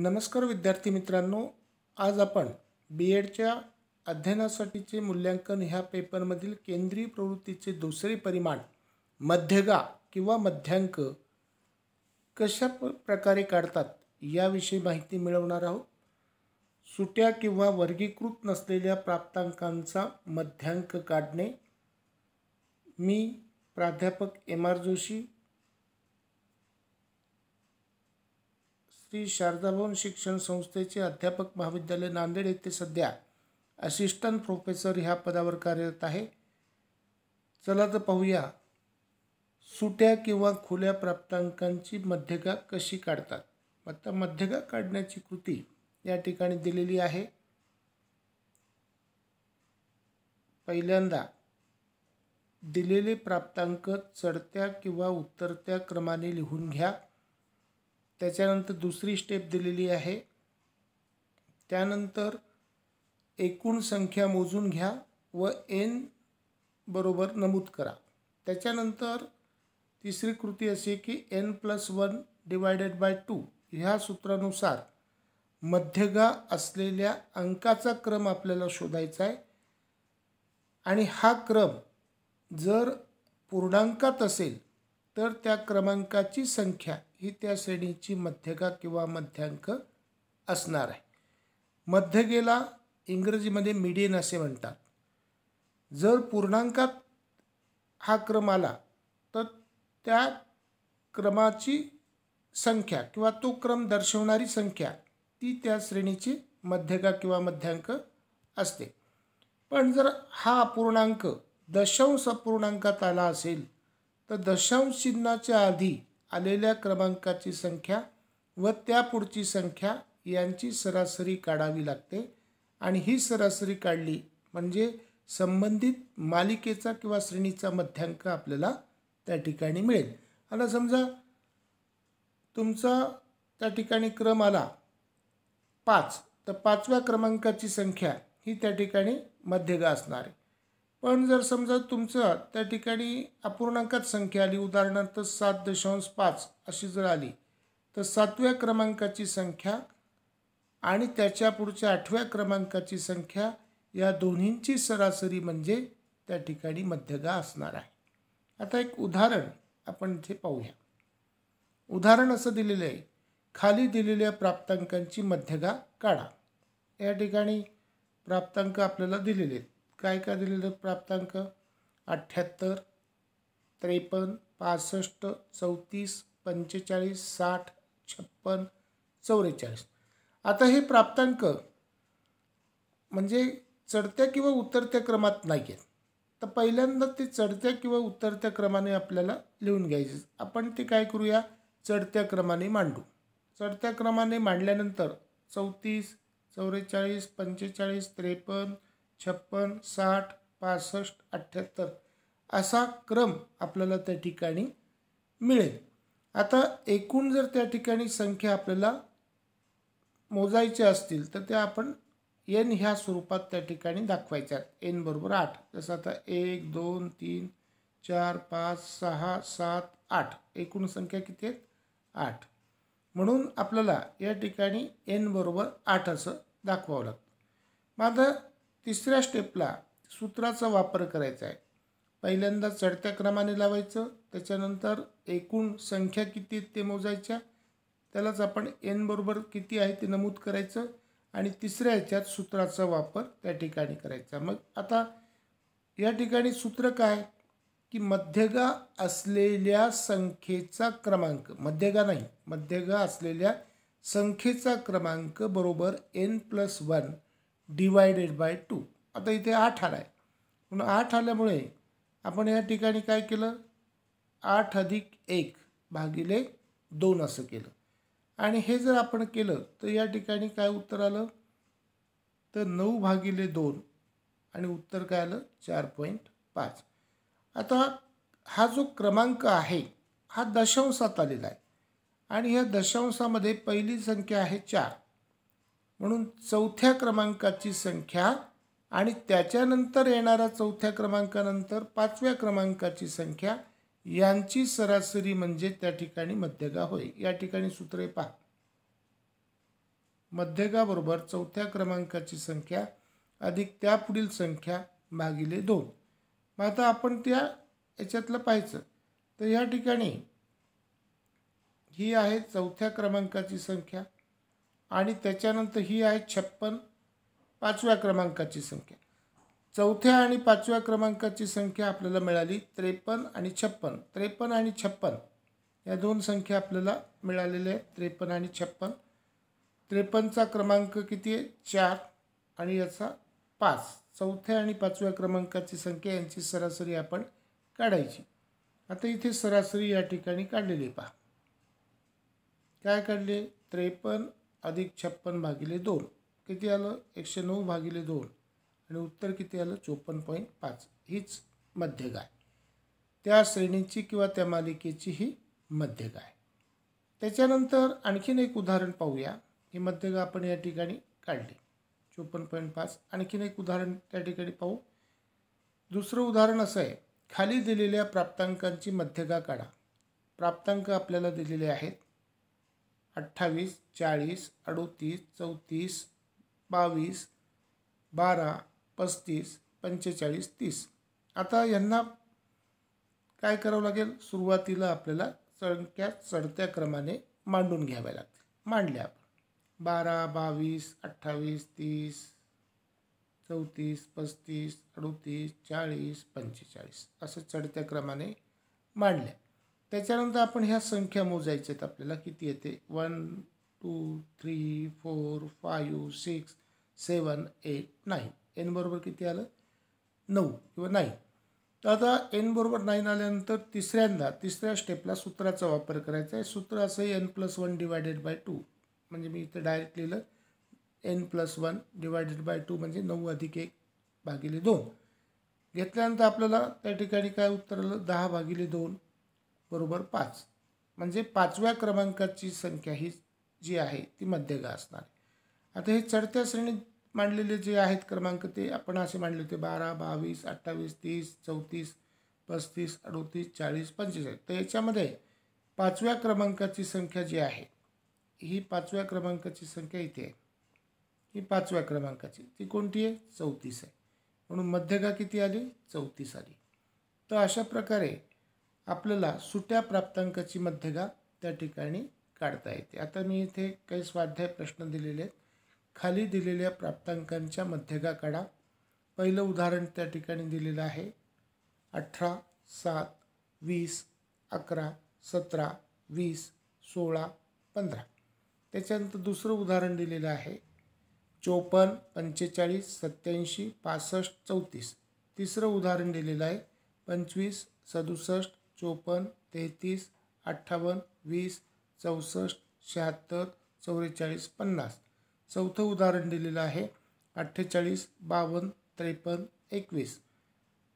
नमस्कार विद्यार्थी मित्रांनो आज आपण बी एडच्या अध्ययनासाठीचे मूल्यांकन ह्या पेपरमधील केंद्रीय प्रवृत्तीचे दुसरे परिमाण मध्यगा किंवा मध्यांक कशा प्रकारे काढतात याविषयी माहिती मिळवणार आहोत सुट्या किंवा वर्गीकृत नसलेल्या प्राप्तांकांचा मध्यांक काढणे मी प्राध्यापक एम आर जोशी श्री शारदाभवन शिक्षण संस्थेचे अध्यापक महाविद्यालय नांदेड येथे सध्या असिस्टंट प्रोफेसर ह्या पदावर कार्यरत आहे चला तर पाहूया सुट्या किंवा खुल्या प्राप्तांकांची मध्यगा कशी काढतात आता मध्यगा काढण्याची कृती या ठिकाणी दिलेली आहे पहिल्यांदा दिलेले प्राप्तांक चढत्या किंवा उतरत्या क्रमाने लिहून घ्या त्याच्यानंतर दुसरी स्टेप दिलेली आहे त्यानंतर एकूण संख्या मोजून घ्या व एन बरोबर नमूद करा त्याच्यानंतर तिसरी कृती अशी की N plus one divided by two ह्या सूत्रानुसार मध्यगा असलेल्या अंकाचा क्रम आपल्याला शोधायचा आहे आणि हा क्रम जर पूर्णांकात असेल तर त्या क्रमांकाची संख्या ही त्या श्रेणीची मध्यका किंवा मध्यांक असणार आहे मध्यगेला इंग्रजीमध्ये मिडियन असे म्हणतात जर पूर्णांकात हा क्रम आला तर त्या क्रमाची संख्या किंवा तो क्रम दर्शवणारी संख्या ती त्या श्रेणीची मध्यका किंवा मध्यांक असते पण जर हा अपूर्णांक दशांश अपूर्णांकात आला असेल तर दशांश चिन्हाच्या आधी आलेल्या क्रमांकाची संख्या व त्यापुढची संख्या यांची सरासरी काढावी लागते आणि ही सरासरी काढली म्हणजे संबंधित मालिकेचा किंवा श्रेणीचा मध्यांक आपल्याला त्या ठिकाणी मिळेल आता समजा तुमचा त्या ठिकाणी क्रम आला पाच तर पाचव्या क्रमांकाची संख्या ही त्या ठिकाणी मध्यगा असणार आहे पण जर समजा तुमचं त्या ठिकाणी अपूर्णांकात संख्या आली उदाहरणार्थ सात दशांश पाच अशी जर आली तर सातव्या क्रमांकाची संख्या आणि त्याच्या पुढच्या आठव्या क्रमांकाची संख्या या दोन्हींची सरासरी म्हणजे त्या ठिकाणी मध्यगा असणार आहे आता एक उदाहरण आपण इथे पाहूया उदाहरण असं दिलेलं आहे खाली दिलेल्या प्राप्तांकांची मध्यगा काढा या ठिकाणी प्राप्तांक आपल्याला दिलेले आहेत काय काय दिलेलं प्राप्तांक अठ्ठ्याहत्तर त्रेपन्न पासष्ट चौतीस पंचेचाळीस साठ छप्पन चौवेचाळीस आता हे प्राप्तांक म्हणजे चढत्या किंवा उतरत्या क्रमात नाही आहेत तर पहिल्यांदा ते चढत्या किंवा उतरत्या क्रमाने आपल्याला लिहून घ्यायचे आपण ते काय करूया चढत्या क्रमाने मांडू चढत्या क्रमाने मांडल्यानंतर चौतीस चौवेचाळीस पंचेचाळीस त्रेपन्न छप्पन साठ पासष्ट अठ्ठ्याहत्तर असा क्रम आपल्याला त्या ठिकाणी मिळेल आता एकूण जर त्या ठिकाणी संख्या आपल्याला मोजायच्या असतील तर त्या आपण एन ह्या स्वरूपात त्या ठिकाणी दाखवायच्या एन बरोबर आठ जसं आता एक दोन तीन चार पाच सहा सात आठ एकूण संख्या किती आहेत आठ म्हणून आपल्याला या ठिकाणी एन बरोबर आठ असं दाखवावं लागतं आता तिसऱ्या स्टेपला सूत्राचा वापर करायचा आहे पहिल्यांदा चढत्या क्रमाने लावायचं त्याच्यानंतर एकूण संख्या किती ते मोजायच्या त्यालाच आपण एन बरोबर किती आहे ते नमूद करायचं आणि तिसऱ्या ह्याच्यात सूत्राचा वापर त्या ठिकाणी करायचा मग आता या ठिकाणी सूत्र काय की मध्यगा असलेल्या संख्येचा क्रमांक मध्यगा नाही मध्यगा असलेल्या संख्येचा क्रमांक बरोबर N plus one divided by two आता इथे आठ आला आहे म्हणून आठ आल्यामुळे आपण या ठिकाणी काय केलं आठ अधिक एक भागिले दोन असं केलं आणि हे जर आपण केलं तर या ठिकाणी काय उत्तर आलं तर नऊ भागिले दोन आणि उत्तर काय आलं चार पॉईंट पाच आता हा जो क्रमांक आहे हा दशांशात आलेला आहे आणि ह्या दशांशामध्ये पहिली संख्या आहे चार म्हणून चौथ्या क्रमांकाची संख्या आणि त्याच्यानंतर येणाऱ्या चौथ्या क्रमांकानंतर पाचव्या क्रमांकाची संख्या यांची सरासरी म्हणजे त्या ठिकाणी मध्यगा होय या ठिकाणी सूत्रे पहा मध्यगाबरोबर चौथ्या क्रमांकाची संख्या अधिक त्या पुढील संख्या भागिले दोन मग आता आपण त्या याच्यातलं पाहायचं तर या ठिकाणी ही आहे चौथ्या क्रमांकाची संख्या आणि त्याच्यानंतर ही आहे छप्पन पाचव्या क्रमांकाची संख्या चौथ्या आणि पाचव्या क्रमांकाची संख्या आपल्याला मिळाली त्रेपन्न आणि छप्पन त्रेपन्न आणि छप्पन या दोन संख्या आपल्याला मिळालेल्या आहेत त्रेपन्न आणि छप्पन त्रेपन्नचा क्रमांक किती आहे चार आणि याचा पाच चौथ्या आणि पाचव्या क्रमांकाची संख्या यांची सरासरी आपण काढायची आता इथे सरासरी या ठिकाणी काढलेली पहा काय काढले त्रेपन्न अधिक छप्पन भागिले दोन किती आलं एकशे नऊ भागिले दोन आणि उत्तर किती आलं चोपन्न पॉईंट पाच हीच मध्यगाय त्या श्रेणीची किंवा त्या मालिकेची ही मध्यगाय त्याच्यानंतर आणखीन एक उदाहरण पाहूया ही मध्यगा आपण या ठिकाणी काढली चोपन्न पॉईंट पाच आणखीन एक उदाहरण त्या ठिकाणी पाहू दुसरं उदाहरण असं आहे खाली दिलेल्या प्राप्तांकांची मध्यगा काढा प्राप्तांक आपल्याला दिलेले आहेत अठ्ठावीस चाळीस अडोतीस चौतीस बावीस बारा पस्तीस पंचेचाळीस तीस आता यांना काय करावं लागेल सुरुवातीला आपल्याला संख्या चढत्या क्रमाने मांडून घ्याव्या लागतील मांडल्या आपण बारा बावीस अठ्ठावीस तीस चौतीस पस्तीस अडोतीस चाळीस पंचेचाळीस असं चढत्या क्रमाने मांडल्या त्याच्यानंतर आपण ह्या संख्या मोजायच्या आहेत आपल्याला किती येते one two three four five six seven eight nine N बरोबर किती आलं नऊ किंवा नाईन तर आता एन बरोबर नाईन आल्यानंतर तिसऱ्यांदा तिसऱ्या स्टेपला सूत्राचा वापर करायचा आहे सूत्र असं N plus one divided by two म्हणजे मी इथं डायरेक्ट लिहिलं N plus one divided by two म्हणजे नऊ अधिक एक भागिले दोन घेतल्यानंतर आपल्याला त्या ठिकाणी काय उत्तर आलं दहा भागिले दोन बरोबर पाच म्हणजे पाचव्या क्रमांकाची संख्या ही जी आहे ती मध्यगा असणार आहे आता हे चढत्या श्रेणीत मांडलेले जे आहेत क्रमांक ते आपण असे मांडले होते बारा बावीस अठ्ठावीस तीस चौतीस पस्तीस अडोतीस चाळीस पंचेचाळीस तर याच्यामध्ये पाचव्या क्रमांकाची संख्या जी आहे ही पाचव्या क्रमांकाची संख्या इथे आहे ही पाचव्या क्रमांकाची ती कोणती आहे चौतीस आहे म्हणून मध्यगा किती आली चौतीस आली तर अशा प्रकारे आपल्याला सुट्या प्राप्तांकाची मध्यगा त्या ठिकाणी काढता येते आता मी इथे काही स्वाध्याय प्रश्न दिलेले आहेत खाली दिलेल्या प्राप्तांकांच्या मध्यगा काढा पहिलं उदाहरण त्या ठिकाणी दिलेलं आहे अठरा सात वीस अकरा सतरा वीस सोळा पंधरा त्याच्यानंतर दुसरं उदाहरण दिलेलं आहे चोपन्न पंचेचाळीस सत्त्याऐंशी पासष्ट चौतीस तिसरं उदाहरण दिलेलं आहे पंचवीस सदुसष्ट चोपन्न तेहतीस अठ्ठावन्न वीस चौसष्ट शहात्तर चौवेचाळीस पन्नास चौथं उदाहरण दिलेलं आहे अठ्ठेचाळीस बावन्न त्रेपन्न एकवीस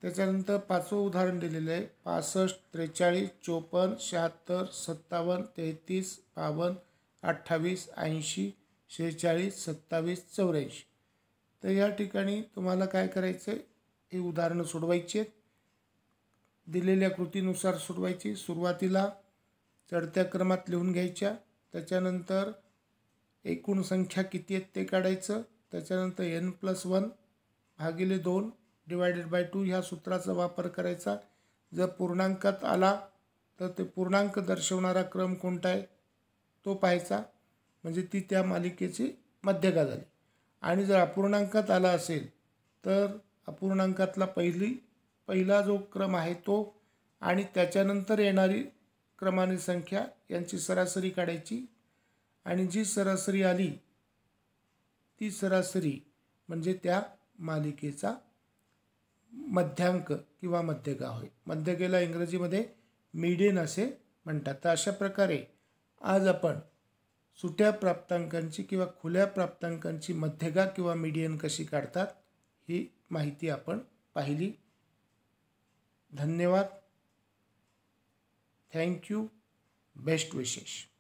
त्याच्यानंतर पाचवं उदाहरण दिलेलं आहे पासष्ट त्रेचाळीस चोपन्न शहात्तर सत्तावन्न तेहतीस बावन्न अठ्ठावीस ऐंशी शेहेचाळीस सत्तावीस चौऱ्याऐंशी तर या ठिकाणी तुम्हाला काय करायचं आहे हे उदाहरणं सोडवायची आहेत दिलेल्या कृतीनुसार सोडवायची सुरुवातीला चढत्या क्रमात लिहून घ्यायच्या त्याच्यानंतर एकूण संख्या किती आहेत ते काढायचं त्याच्यानंतर एन प्लस वन भागिले दोन डिवायडेड बाय टू ह्या सूत्राचा वापर करायचा जर पूर्णांकात आला तर ते पूर्णांक दर्शवणारा क्रम कोणता आहे तो पाहायचा म्हणजे ती त्या मालिकेची मध्यगा झाली आणि जर अपूर्णांकात आला असेल तर अपूर्णांकातला पहिली पहिला जो क्रम आहे तो आणि त्याच्यानंतर येणारी क्रमाने संख्या यांची सरासरी काढायची आणि जी सरासरी आली ती सरासरी म्हणजे त्या मालिकेचा मध्यांक किंवा मध्यगा होय मध्यगेला इंग्रजीमध्ये मिडियन असे म्हणतात तर अशा प्रकारे आज आपण सुट्या प्राप्तांकांची किंवा खुल्या प्राप्तांकांची मध्यगा किंवा मिडियन कशी काढतात ही माहिती आपण पाहिली धन्यवाद थँक्यू बेस्ट विशेष